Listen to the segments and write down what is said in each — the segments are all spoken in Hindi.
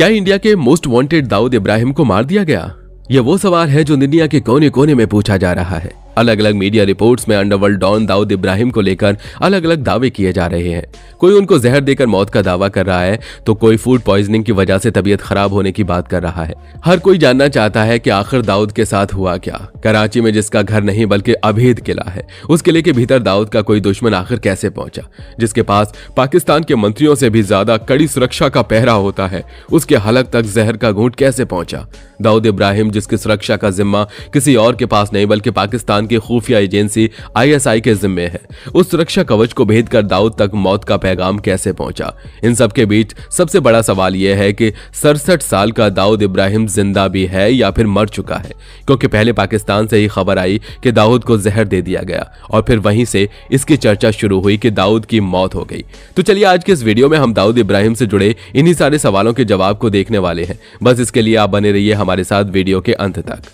क्या इंडिया के मोस्ट वांटेड दाऊद इब्राहिम को मार दिया गया यह वो सवाल है जो दुनिया के कोने कोने में पूछा जा रहा है अलग अलग मीडिया रिपोर्ट्स में अंडरवर्ल्ड डॉन दाऊद इब्राहिम को लेकर अलग अलग दावे किए जा रहे हैं कोई उनको जहर देकर मौत का दावा कर रहा है तो कोई फूड पॉइजनिंग की वजह से तबीयत खराब होने की बात कर रहा है हर कोई जानना चाहता है कि आखिर दाऊद के साथ हुआ क्या कराची में जिसका घर नहीं बल्कि अभेद किला है उस किले के भीतर दाऊद का कोई दुश्मन आखिर कैसे पहुंचा जिसके पास पाकिस्तान के मंत्रियों से भी ज्यादा कड़ी सुरक्षा का पहरा होता है उसके हलक तक जहर का घूट कैसे पहुंचा दाऊद इब्राहिम जिसकी सुरक्षा का जिम्मा किसी और के पास नहीं बल्कि पाकिस्तान की खुफिया एजेंसी आईएसआई के जिम्मे है उस सुरक्षा कवच को भेद कर दाऊद तक मौत का पैगाम कैसे पहुंचा इन सब के बीच सबसे बड़ा सवाल यह है कि सड़सठ साल का दाऊद इब्राहिम जिंदा भी है या फिर मर चुका है क्योंकि पहले पाकिस्तान से ही खबर आई कि दाऊद को जहर दे दिया गया और फिर वहीं से इसकी चर्चा शुरू हुई कि दाऊद की मौत हो गई तो चलिए आज के इस वीडियो में हम दाऊद इब्राहिम से जुड़े इन्हीं सारे सवालों के जवाब को देखने वाले हैं बस इसके लिए आप बने रहिए हमारे साथ वीडियो के अंत तक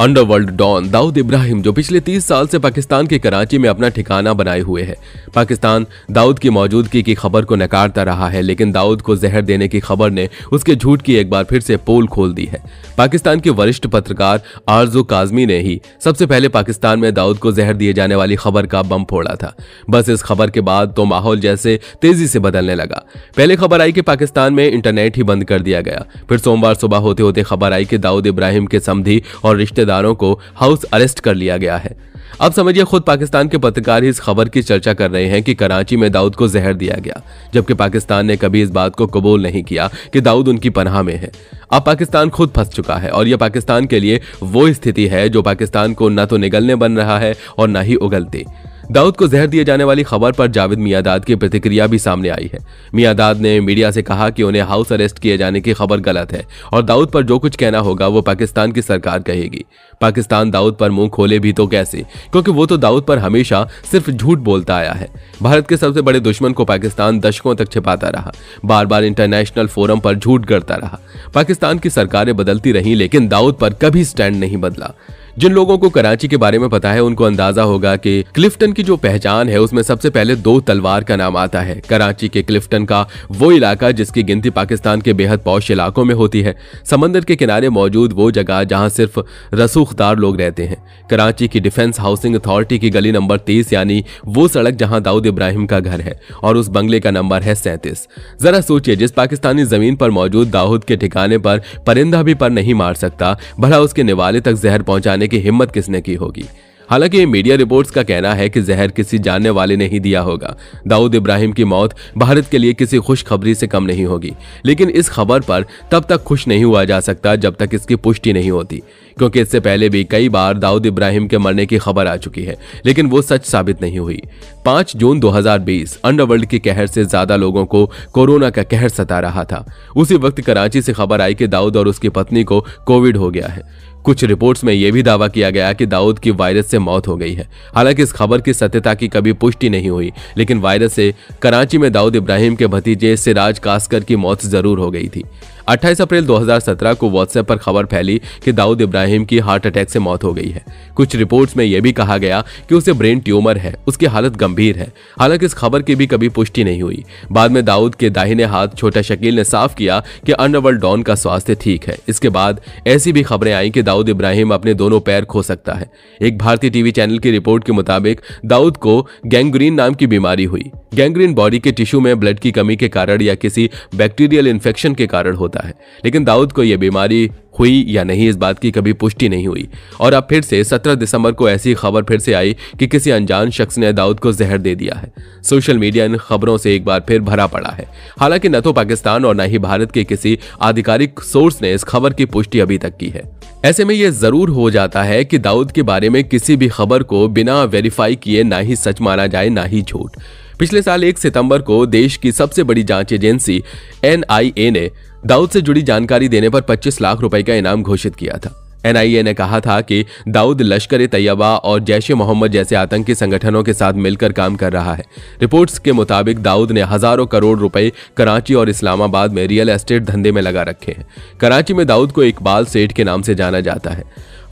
अंडरवर्ल्ड डॉन दाऊद इब्राहिम जो पिछले 30 साल से पाकिस्तान के कराची में अपना ठिकाना बनाए हुए है पाकिस्तान दाऊद की मौजूदगी की खबर को नकारता रहा है लेकिन दाऊद को जहर देने की खबर ने उसके झूठ की एक बार फिर से पोल खोल दी है पाकिस्तान के वरिष्ठ पत्रकार आरजू काजमी ने ही सबसे पहले पाकिस्तान में दाऊद को जहर दिए जाने वाली खबर का बम फोड़ा था बस इस खबर के बाद तो माहौल जैसे तेजी से बदलने लगा पहले खबर आई कि पाकिस्तान में इंटरनेट ही बंद कर दिया गया फिर सोमवार सुबह होते होते खबर आई कि दाऊद इब्राहिम के समधि और रिश्तेदार रिश्तेदारों को हाउस अरेस्ट कर लिया गया है अब समझिए खुद पाकिस्तान के पत्रकार ही इस खबर की चर्चा कर रहे हैं कि कराची में दाऊद को जहर दिया गया जबकि पाकिस्तान ने कभी इस बात को कबूल नहीं किया कि दाऊद उनकी पनाह में है अब पाकिस्तान खुद फंस चुका है और यह पाकिस्तान के लिए वो स्थिति है जो पाकिस्तान को न तो निगलने बन रहा है और न ही उगलती दाऊद को जहर दिए जाने वाली खबर पर जावेद मियादाद की प्रतिक्रिया भी सामने आई है मियादाद ने मीडिया से कहा कि उन्हें हाउस अरेस्ट किए जाने की खबर गलत है और दाऊद पर जो कुछ कहना होगा वो पाकिस्तान की सरकार कहेगी पाकिस्तान दाऊद पर मुंह खोले भी तो कैसे क्योंकि वो तो दाऊद पर हमेशा सिर्फ झूठ बोलता आया है भारत के सबसे बड़े दुश्मन को पाकिस्तान दशकों तक छिपाता रहा बार बार इंटरनेशनल फोरम पर झूठ गढ़ता रहा पाकिस्तान की सरकारें बदलती रहीं लेकिन दाऊद पर कभी स्टैंड नहीं बदला जिन लोगों को कराची के बारे में पता है उनको अंदाजा होगा कि क्लिफ्टन की जो पहचान है उसमें सबसे पहले दो तलवार का नाम आता है कराची के क्लिफ्टन का वो इलाका जिसकी गिनती पाकिस्तान के बेहद पौष इलाकों में होती है समंदर के किनारे मौजूद वो जगह जहाँ सिर्फ रसूखदार लोग रहते हैं कराची की डिफेंस हाउसिंग अथॉरिटी की गली नंबर तेईस यानी वो सड़क जहाँ दाऊद इब्राहिम का घर है और उस बंगले का नंबर है सैंतीस जरा सोचिए जिस पाकिस्तानी जमीन पर मौजूद दाऊद के ठिकाने पर परिंदा भी पर नहीं मार सकता भला उसके निवाले तक जहर पहुंचाने खाने की हिम्मत किसने की होगी हालांकि मीडिया रिपोर्ट्स का कहना है कि जहर किसी जानने वाले ने ही दिया होगा दाऊद इब्राहिम की मौत भारत के लिए किसी खुशखबरी से कम नहीं होगी लेकिन इस खबर पर तब तक खुश नहीं हुआ जा सकता जब तक इसकी पुष्टि नहीं होती क्योंकि इससे पहले भी कई बार दाऊद इब्राहिम के मरने की खबर आ चुकी है लेकिन वो सच साबित नहीं हुई पांच जून दो अंडरवर्ल्ड के कहर से ज्यादा लोगों को कोरोना का कहर सता रहा था उसी वक्त कराची से खबर आई कि दाऊद और उसकी पत्नी को कोविड हो गया है कुछ रिपोर्ट्स में यह भी दावा किया गया कि दाऊद की वायरस से मौत हो गई है हालांकि इस खबर की सत्यता की कभी पुष्टि नहीं हुई लेकिन वायरस से कराची में दाऊद इब्राहिम के भतीजे सिराज कास्कर की मौत जरूर हो गई थी 28 अप्रैल 2017 को व्हाट्सएप पर खबर फैली कि दाऊद इब्राहिम की हार्ट अटैक से मौत हो गई है कुछ रिपोर्ट्स में यह भी कहा गया कि उसे ब्रेन ट्यूमर है उसकी हालत गंभीर है हालांकि इस खबर की भी कभी पुष्टि नहीं हुई बाद में दाऊद के दाहिने हाथ छोटा शकील ने साफ किया कि अंडरवर्ल्ड डॉन का स्वास्थ्य ठीक है इसके बाद ऐसी भी खबरें आई कि दाऊद इब्राहिम अपने दोनों पैर खो सकता है एक भारतीय टीवी चैनल की रिपोर्ट के मुताबिक दाऊद को गैंग्रीन नाम की बीमारी हुई गैंग्रीन बॉडी के टिश्यू में ब्लड की कमी के कारण या किसी बैक्टीरियल इन्फेक्शन के कारण होता है लेकिन दाऊद को यह बीमारी हुई या नहीं इस बात की कभी पुष्टि नहीं हुई और अब फिर से 17 दिसंबर को ऐसी खबर फिर से आई कि किसी अनजान शख्स ने दाऊद को जहर दे दिया है सोशल मीडिया इन खबरों से एक बार फिर भरा पड़ा है हालांकि न तो पाकिस्तान और न ही भारत के किसी आधिकारिक सोर्स ने इस खबर की पुष्टि अभी तक की है ऐसे में यह जरूर हो जाता है कि दाऊद के बारे में किसी भी खबर को बिना वेरीफाई किए ना ही सच माना जाए ना ही झूठ पिछले साल एक सितंबर को देश की सबसे बड़ी जांच एजेंसी एनआईए ने दाऊद से जुड़ी जानकारी देने पर 25 लाख रुपए का इनाम घोषित किया था एनआईए ने कहा था कि दाऊद लश्कर ए तैयबा और जैश ए मोहम्मद जैसे आतंकी संगठनों के साथ मिलकर काम कर रहा है रिपोर्ट्स के मुताबिक दाऊद ने हजारों करोड़ रुपए कराची और इस्लामाबाद में रियल एस्टेट धंधे में लगा रखे हैं कराची में दाऊद को इकबाल सेठ के नाम से जाना जाता है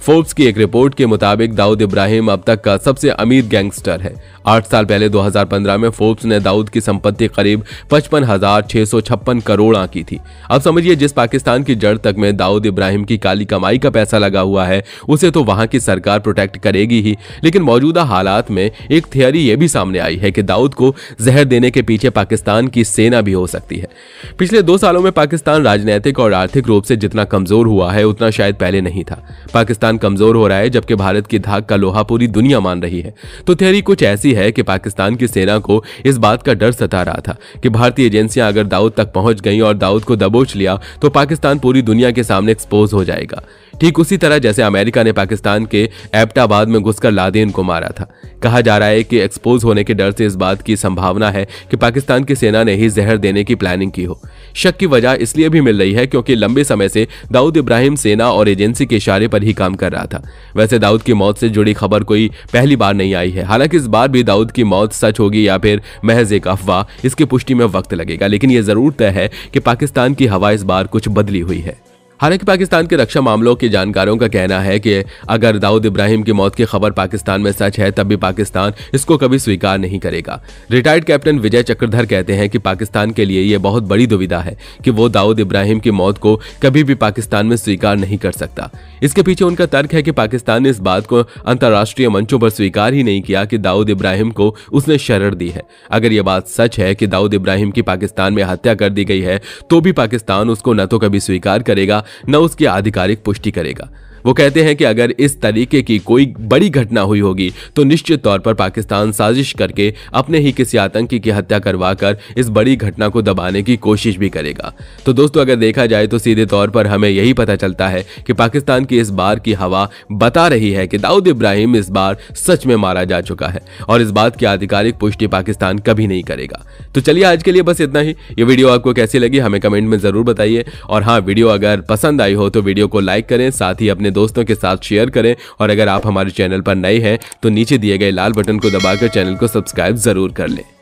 फोर्ब्स की एक रिपोर्ट के मुताबिक दाऊद इब्राहिम अब तक का सबसे अमीर गैंगस्टर है आठ साल पहले 2015 में फोर्ब्स ने दाऊद की संपत्ति करीब पचपन करोड़ आंकी थी अब समझिए जिस पाकिस्तान की जड़ तक में दाऊद इब्राहिम की काली कमाई का पैसा लगा हुआ है उसे तो वहां की सरकार प्रोटेक्ट करेगी ही लेकिन मौजूदा हालात में एक थियरी यह भी सामने आई है कि दाऊद को जहर देने के पीछे पाकिस्तान की सेना भी हो सकती है पिछले दो सालों में पाकिस्तान राजनैतिक और आर्थिक रूप से जितना कमजोर हुआ है उतना शायद पहले नहीं था पाकिस्तान पाकिस्तान कमजोर हो रहा है जबकि भारत की धाक का लोहा पूरी दुनिया मान रही है तो थ्योरी कुछ ऐसी है कि पाकिस्तान की सेना को इस बात का डर सता रहा था कि भारतीय एजेंसियां अगर दाऊद तक पहुंच गई और दाऊद को दबोच लिया तो पाकिस्तान पूरी दुनिया के सामने एक्सपोज हो जाएगा ठीक उसी तरह जैसे अमेरिका ने पाकिस्तान के एबटाबाद में घुसकर लादेन को मारा था कहा जा रहा है कि एक्सपोज होने के डर से इस बात की संभावना है कि पाकिस्तान की सेना ने ही जहर देने की प्लानिंग की हो शक की वजह इसलिए भी मिल रही है क्योंकि लंबे समय से दाऊद इब्राहिम सेना और एजेंसी के इशारे पर ही काम कर रहा था वैसे दाऊद की मौत से जुड़ी खबर कोई पहली बार नहीं आई है हालांकि इस बार भी दाऊद की मौत सच होगी या फिर महज एक अफवाह इसकी पुष्टि में वक्त लगेगा लेकिन यह जरूर तय है कि पाकिस्तान की हवा इस बार कुछ बदली हुई है हालांकि पाकिस्तान के रक्षा मामलों के जानकारों का कहना है कि अगर दाऊद इब्राहिम की मौत की खबर पाकिस्तान में सच है तब भी पाकिस्तान इसको कभी स्वीकार नहीं करेगा रिटायर्ड कैप्टन विजय चक्रधर कहते हैं कि पाकिस्तान के लिए यह बहुत बड़ी दुविधा है कि वो दाऊद इब्राहिम की मौत को कभी भी पाकिस्तान में स्वीकार नहीं कर सकता इसके पीछे उनका तर्क है कि पाकिस्तान ने इस बात को अंतर्राष्ट्रीय मंचों पर स्वीकार ही नहीं किया कि दाऊद इब्राहिम को उसने शरण दी है अगर यह बात सच है कि दाऊद इब्राहिम की पाकिस्तान में हत्या कर दी गई है तो भी पाकिस्तान उसको न तो कभी स्वीकार करेगा न उसकी आधिकारिक पुष्टि करेगा वो कहते हैं कि अगर इस तरीके की कोई बड़ी घटना हुई होगी तो निश्चित तौर पर पाकिस्तान साजिश करके अपने ही किसी आतंकी की हत्या करवाकर इस बड़ी घटना को दबाने की कोशिश भी करेगा तो दोस्तों अगर देखा जाए तो सीधे तौर पर हमें यही पता चलता है कि पाकिस्तान की इस बार की हवा बता रही है कि दाऊद इब्राहिम इस बार सच में मारा जा चुका है और इस बात की आधिकारिक पुष्टि पाकिस्तान कभी नहीं करेगा तो चलिए आज के लिए बस इतना ही ये वीडियो आपको कैसी लगी हमें कमेंट में जरूर बताइए और हाँ वीडियो अगर पसंद आई हो तो वीडियो को लाइक करें साथ ही अपने दोस्तों के साथ शेयर करें और अगर आप हमारे चैनल पर नए हैं तो नीचे दिए गए लाल बटन को दबाकर चैनल को सब्सक्राइब जरूर कर लें